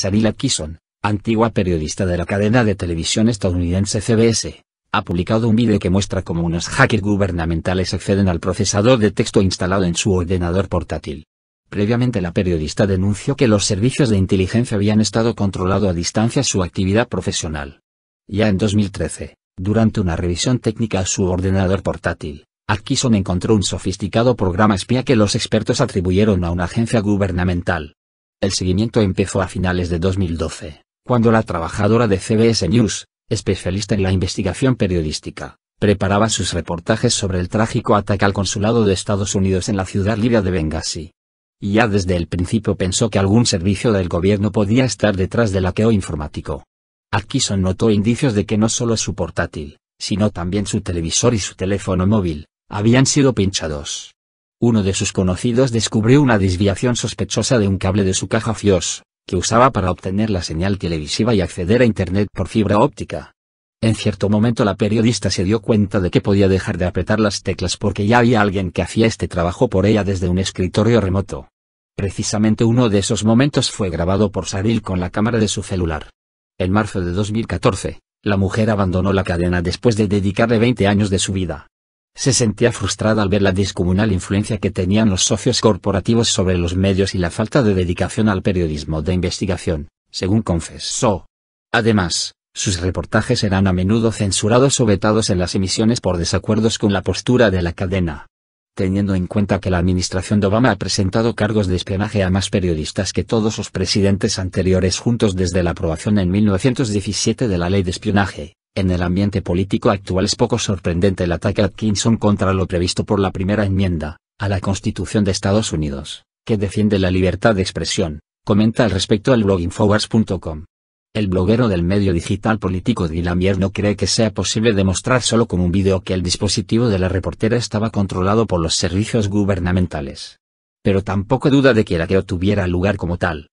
Sarila Kisson, antigua periodista de la cadena de televisión estadounidense CBS, ha publicado un vídeo que muestra cómo unos hackers gubernamentales acceden al procesador de texto instalado en su ordenador portátil. Previamente la periodista denunció que los servicios de inteligencia habían estado controlado a distancia su actividad profesional. Ya en 2013, durante una revisión técnica a su ordenador portátil, Atkinson encontró un sofisticado programa espía que los expertos atribuyeron a una agencia gubernamental. El seguimiento empezó a finales de 2012, cuando la trabajadora de CBS News, especialista en la investigación periodística, preparaba sus reportajes sobre el trágico ataque al consulado de Estados Unidos en la ciudad libia de Benghazi. Y ya desde el principio pensó que algún servicio del gobierno podía estar detrás del hackeo informático. Atkinson notó indicios de que no solo su portátil, sino también su televisor y su teléfono móvil, habían sido pinchados. Uno de sus conocidos descubrió una desviación sospechosa de un cable de su caja FIOS, que usaba para obtener la señal televisiva y acceder a Internet por fibra óptica. En cierto momento la periodista se dio cuenta de que podía dejar de apretar las teclas porque ya había alguien que hacía este trabajo por ella desde un escritorio remoto. Precisamente uno de esos momentos fue grabado por Saril con la cámara de su celular. En marzo de 2014, la mujer abandonó la cadena después de dedicarle 20 años de su vida se sentía frustrada al ver la descomunal influencia que tenían los socios corporativos sobre los medios y la falta de dedicación al periodismo de investigación, según confesó. Además, sus reportajes eran a menudo censurados o vetados en las emisiones por desacuerdos con la postura de la cadena. Teniendo en cuenta que la administración de Obama ha presentado cargos de espionaje a más periodistas que todos los presidentes anteriores juntos desde la aprobación en 1917 de la ley de espionaje, en el ambiente político actual es poco sorprendente el ataque a Atkinson contra lo previsto por la primera enmienda, a la Constitución de Estados Unidos, que defiende la libertad de expresión, comenta al respecto al blog Infowars.com. El bloguero del medio digital político Dylan Mier no cree que sea posible demostrar solo con un vídeo que el dispositivo de la reportera estaba controlado por los servicios gubernamentales. Pero tampoco duda de que el hackeo tuviera lugar como tal,